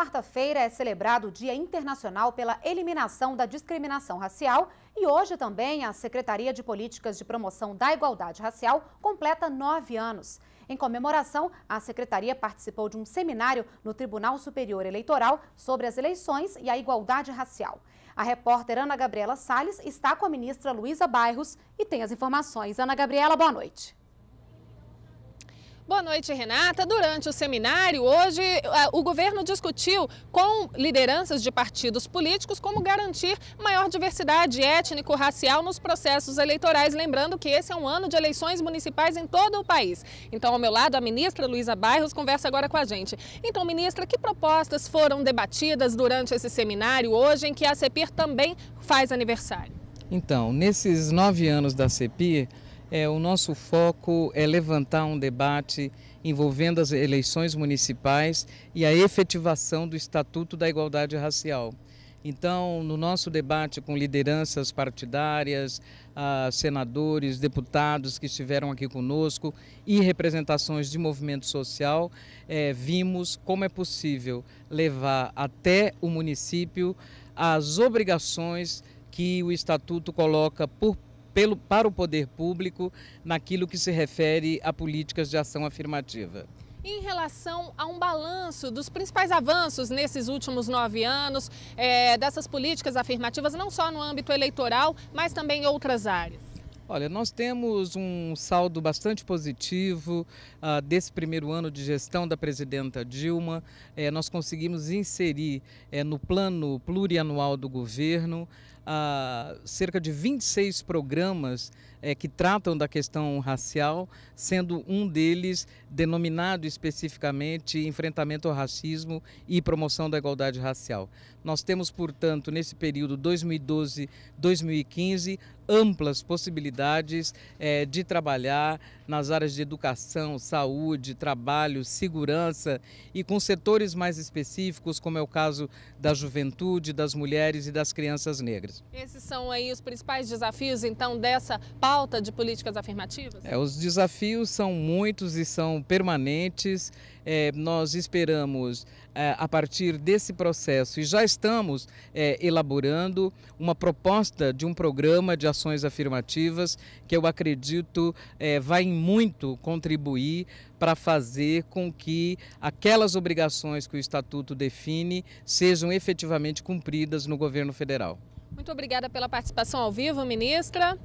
quarta-feira é celebrado o Dia Internacional pela Eliminação da Discriminação Racial e hoje também a Secretaria de Políticas de Promoção da Igualdade Racial completa nove anos. Em comemoração, a Secretaria participou de um seminário no Tribunal Superior Eleitoral sobre as eleições e a igualdade racial. A repórter Ana Gabriela Salles está com a ministra Luísa Bairros e tem as informações. Ana Gabriela, boa noite. Boa noite, Renata. Durante o seminário, hoje, eh, o governo discutiu com lideranças de partidos políticos como garantir maior diversidade étnico-racial nos processos eleitorais. Lembrando que esse é um ano de eleições municipais em todo o país. Então, ao meu lado, a ministra Luísa Bairros conversa agora com a gente. Então, ministra, que propostas foram debatidas durante esse seminário hoje, em que a CEPIR também faz aniversário? Então, nesses nove anos da CEPIR, é, o nosso foco é levantar um debate envolvendo as eleições municipais e a efetivação do Estatuto da Igualdade Racial. Então, no nosso debate com lideranças partidárias, ah, senadores, deputados que estiveram aqui conosco e representações de movimento social, é, vimos como é possível levar até o município as obrigações que o Estatuto coloca por pelo, para o poder público naquilo que se refere a políticas de ação afirmativa. Em relação a um balanço dos principais avanços nesses últimos nove anos, é, dessas políticas afirmativas, não só no âmbito eleitoral, mas também em outras áreas. Olha, nós temos um saldo bastante positivo uh, desse primeiro ano de gestão da presidenta Dilma. É, nós conseguimos inserir é, no plano plurianual do governo ah, cerca de 26 programas eh, que tratam da questão racial, sendo um deles denominado especificamente Enfrentamento ao Racismo e Promoção da Igualdade Racial. Nós temos, portanto, nesse período 2012-2015, amplas possibilidades eh, de trabalhar nas áreas de educação, saúde, trabalho, segurança e com setores mais específicos, como é o caso da juventude, das mulheres e das crianças negras. Esses são aí os principais desafios, então, dessa pauta de políticas afirmativas? É, os desafios são muitos e são permanentes. É, nós esperamos, é, a partir desse processo, e já estamos é, elaborando uma proposta de um programa de ações afirmativas que eu acredito é, vai muito contribuir para fazer com que aquelas obrigações que o Estatuto define sejam efetivamente cumpridas no governo federal. Muito obrigada pela participação ao vivo, ministra.